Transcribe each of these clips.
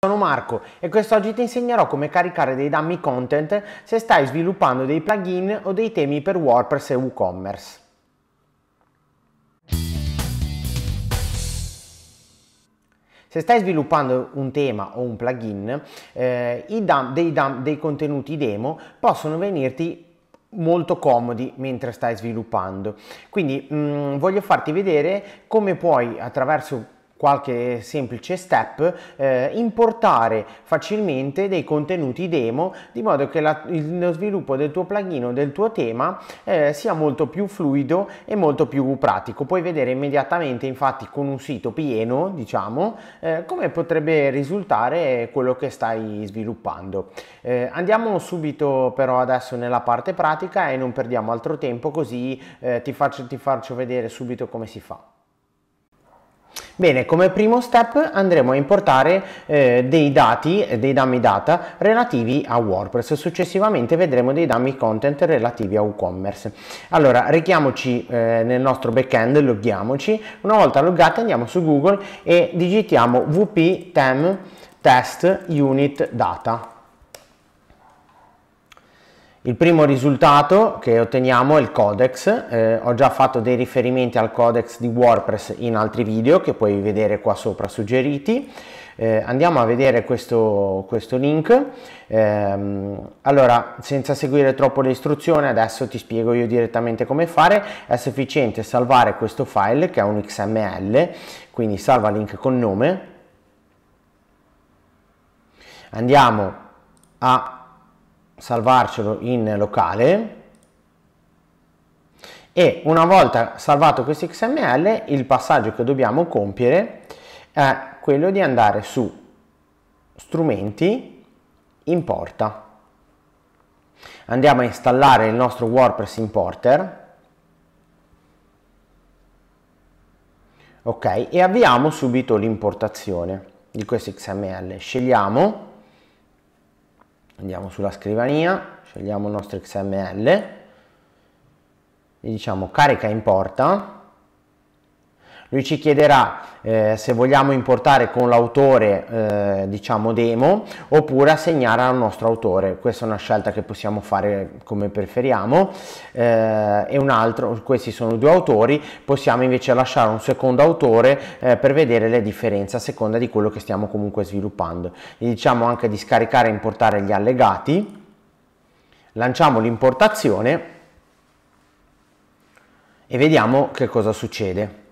Sono Marco e quest'oggi ti insegnerò come caricare dei dummy content se stai sviluppando dei plugin o dei temi per WordPress e WooCommerce. Se stai sviluppando un tema o un plugin, eh, dump, dei, dump, dei contenuti demo possono venirti molto comodi mentre stai sviluppando. Quindi mh, mm, voglio farti vedere come puoi attraverso qualche semplice step, eh, importare facilmente dei contenuti demo di modo che la, lo sviluppo del tuo plugin o del tuo tema eh, sia molto più fluido e molto più pratico. Puoi vedere immediatamente infatti con un sito pieno, diciamo, eh, come potrebbe risultare quello che stai sviluppando. Eh, andiamo subito però adesso nella parte pratica e non perdiamo altro tempo così eh, ti faccio, ti faccio vedere subito come si fa. Bene, come primo step andremo a importare eh, dei dati, eh, dei dummy data relativi a WordPress. Successivamente vedremo dei dummy content relativi a WooCommerce. Allora, rechiamoci eh, nel nostro backend, loghiamoci. Una volta loggati andiamo su Google e digitiamo wp-tem test unit data il primo risultato che otteniamo è il codex, eh, ho già fatto dei riferimenti al codex di WordPress in altri video che puoi vedere qua sopra suggeriti. Eh, andiamo a vedere questo, questo link. Eh, allora, senza seguire troppo le istruzioni, adesso ti spiego io direttamente come fare. È sufficiente salvare questo file che è un XML, quindi salva link con nome. Andiamo a salvarcelo in locale e una volta salvato questo XML il passaggio che dobbiamo compiere è quello di andare su strumenti importa andiamo a installare il nostro WordPress importer ok e avviamo subito l'importazione di questo XML scegliamo andiamo sulla scrivania, scegliamo il nostro XML, gli diciamo carica importa lui ci chiederà eh, se vogliamo importare con l'autore, eh, diciamo, demo oppure assegnare al nostro autore. Questa è una scelta che possiamo fare come preferiamo. Eh, e un altro, questi sono due autori, possiamo invece lasciare un secondo autore eh, per vedere le differenze a seconda di quello che stiamo comunque sviluppando. Gli diciamo anche di scaricare e importare gli allegati. Lanciamo l'importazione e vediamo che cosa succede.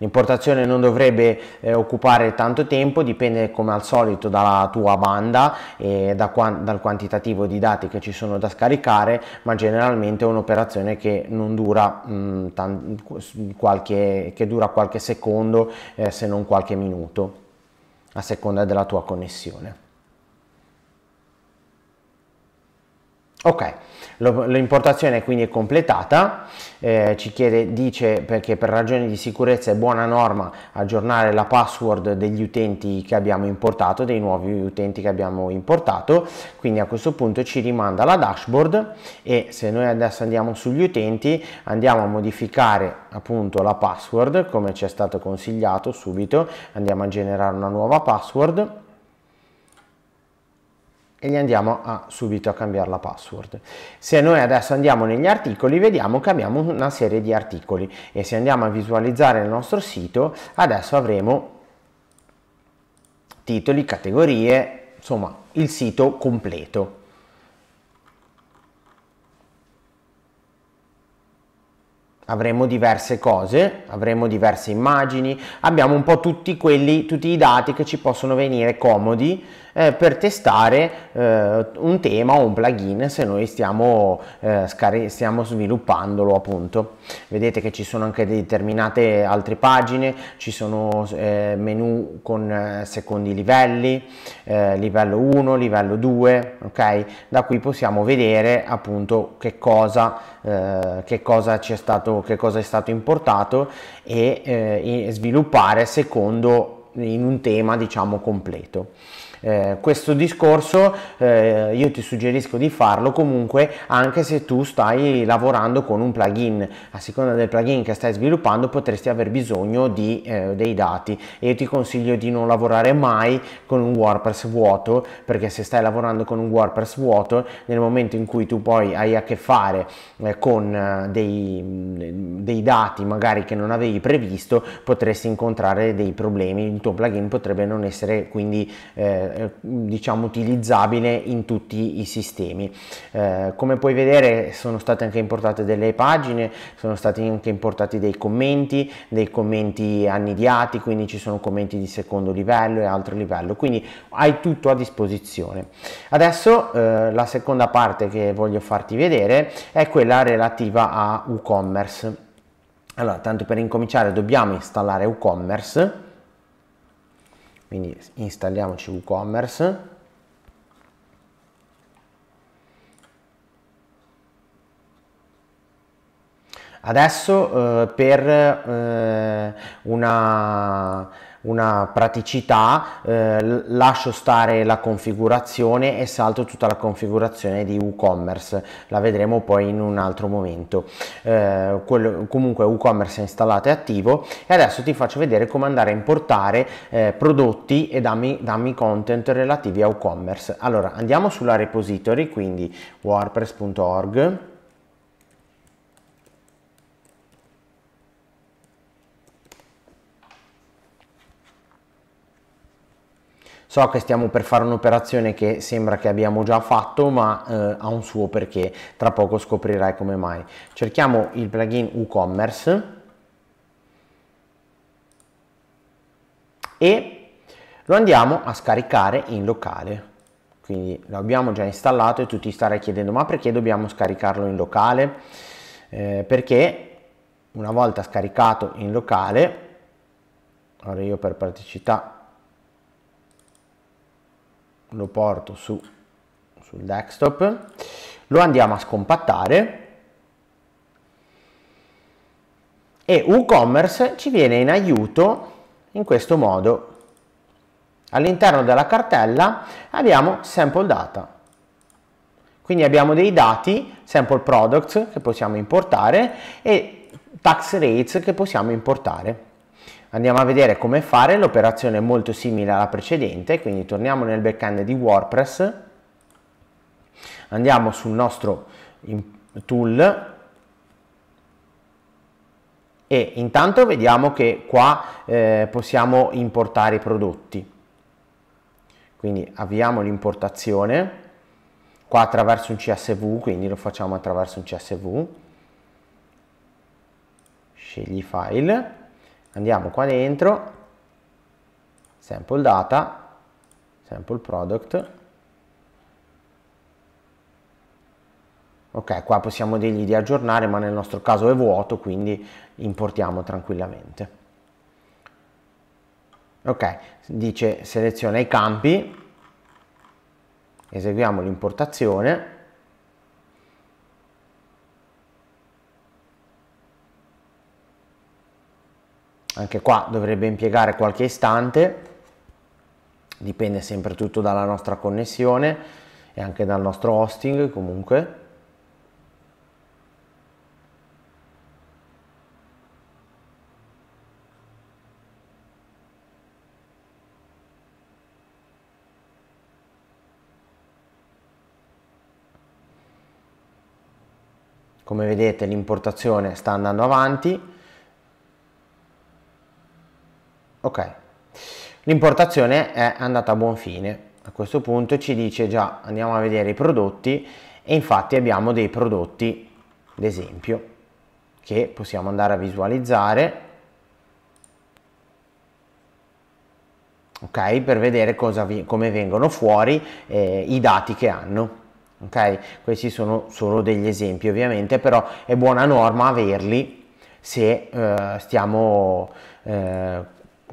L'importazione non dovrebbe eh, occupare tanto tempo, dipende come al solito dalla tua banda e da qua dal quantitativo di dati che ci sono da scaricare, ma generalmente è un'operazione che non dura, mh, mm, qualche, che dura qualche secondo eh, se non qualche minuto a seconda della tua connessione. Ok, l'importazione quindi è completata, eh, ci chiede, dice perché per ragioni di sicurezza è buona norma aggiornare la password degli utenti che abbiamo importato, dei nuovi utenti che abbiamo importato, quindi a questo punto ci rimanda la dashboard e se noi adesso andiamo sugli utenti andiamo a modificare appunto la password come ci è stato consigliato subito, andiamo a generare una nuova password e gli andiamo a, subito a cambiare la password. Se noi adesso andiamo negli articoli vediamo che abbiamo una serie di articoli e se andiamo a visualizzare il nostro sito adesso avremo titoli, categorie, insomma il sito completo. avremo diverse cose, avremo diverse immagini, abbiamo un po' tutti, quelli, tutti i dati che ci possono venire comodi eh, per testare eh, un tema o un plugin se noi stiamo, eh, stiamo, sviluppandolo appunto. Vedete che ci sono anche determinate altre pagine, ci sono eh, menu con eh, secondi livelli, eh, livello 1, livello 2, ok? Da qui possiamo vedere appunto che cosa, che cosa ci è stato che cosa è stato importato e, eh, e sviluppare secondo in un tema diciamo completo. Eh, questo discorso eh, io ti suggerisco di farlo comunque anche se tu stai lavorando con un plugin, a seconda del plugin che stai sviluppando potresti aver bisogno di, eh, dei dati e io ti consiglio di non lavorare mai con un WordPress vuoto perché se stai lavorando con un WordPress vuoto nel momento in cui tu poi hai a che fare eh, con eh, dei, dei dati magari che non avevi previsto potresti incontrare dei problemi, il tuo plugin potrebbe non essere quindi eh, eh, diciamo utilizzabile in tutti i sistemi eh, come puoi vedere sono state anche importate delle pagine sono stati anche importati dei commenti dei commenti annidiati quindi ci sono commenti di secondo livello e altro livello quindi hai tutto a disposizione adesso eh, la seconda parte che voglio farti vedere è quella relativa a WooCommerce allora tanto per incominciare dobbiamo installare WooCommerce quindi installiamoci WooCommerce Adesso eh, per eh, una, una, praticità eh, lascio stare la configurazione e salto tutta la configurazione di WooCommerce, la vedremo poi in un altro momento. Eh, quello, comunque WooCommerce è installato e attivo e adesso ti faccio vedere come andare a importare eh, prodotti e dammi, dammi content relativi a WooCommerce. Allora andiamo sulla repository, quindi wordpress.org So che stiamo per fare un'operazione che sembra che abbiamo già fatto, ma eh, ha un suo perché, tra poco scoprirai come mai. Cerchiamo il plugin WooCommerce e lo andiamo a scaricare in locale. Quindi lo abbiamo già installato e tu ti starai chiedendo ma perché dobbiamo scaricarlo in locale? Eh, perché una volta scaricato in locale, allora io per praticità lo porto su, sul desktop, lo andiamo a scompattare e WooCommerce ci viene in aiuto in questo modo. All'interno della cartella abbiamo sample data. Quindi abbiamo dei dati, sample products che possiamo importare e tax rates che possiamo importare. Andiamo a vedere come fare, l'operazione è molto simile alla precedente, quindi torniamo nel backend di WordPress, andiamo sul nostro tool e intanto vediamo che qua eh, possiamo importare i prodotti. Quindi avviamo l'importazione, qua attraverso un CSV, quindi lo facciamo attraverso un CSV, scegli file, andiamo qua dentro sample data sample product ok qua possiamo dirgli di aggiornare ma nel nostro caso è vuoto quindi importiamo tranquillamente ok dice seleziona i campi eseguiamo l'importazione anche qua dovrebbe impiegare qualche istante dipende sempre tutto dalla nostra connessione e anche dal nostro hosting comunque come vedete l'importazione sta andando avanti Ok, l'importazione è andata a buon fine. A questo punto ci dice già andiamo a vedere i prodotti e infatti abbiamo dei prodotti d'esempio che possiamo andare a visualizzare ok per vedere vi, come vengono fuori eh, i dati che hanno ok questi sono solo degli esempi ovviamente però è buona norma averli se eh, stiamo eh,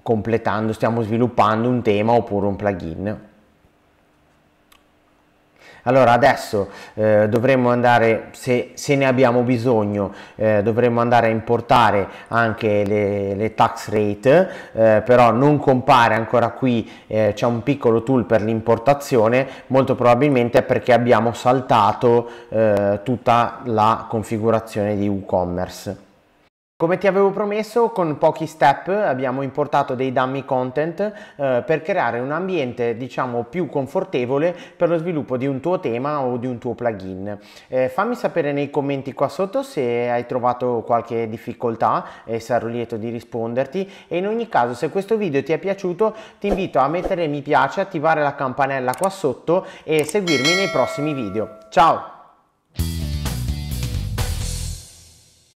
completando, stiamo sviluppando un tema oppure un plugin. Allora adesso eh, dovremmo andare, se, se, ne abbiamo bisogno, eh, dovremmo andare a importare anche le, le tax rate, eh, però non compare ancora qui, eh, c'è un piccolo tool per l'importazione, molto probabilmente è perché abbiamo saltato eh, tutta la configurazione di WooCommerce. Come ti avevo promesso, con pochi step abbiamo importato dei dummy content eh, per creare un ambiente diciamo più confortevole per lo sviluppo di un tuo tema o di un tuo plugin. Eh, fammi sapere nei commenti qua sotto se hai trovato qualche difficoltà e sarò lieto di risponderti e in ogni caso se questo video ti è piaciuto ti invito a mettere mi piace, attivare la campanella qua sotto e seguirmi nei prossimi video. Ciao!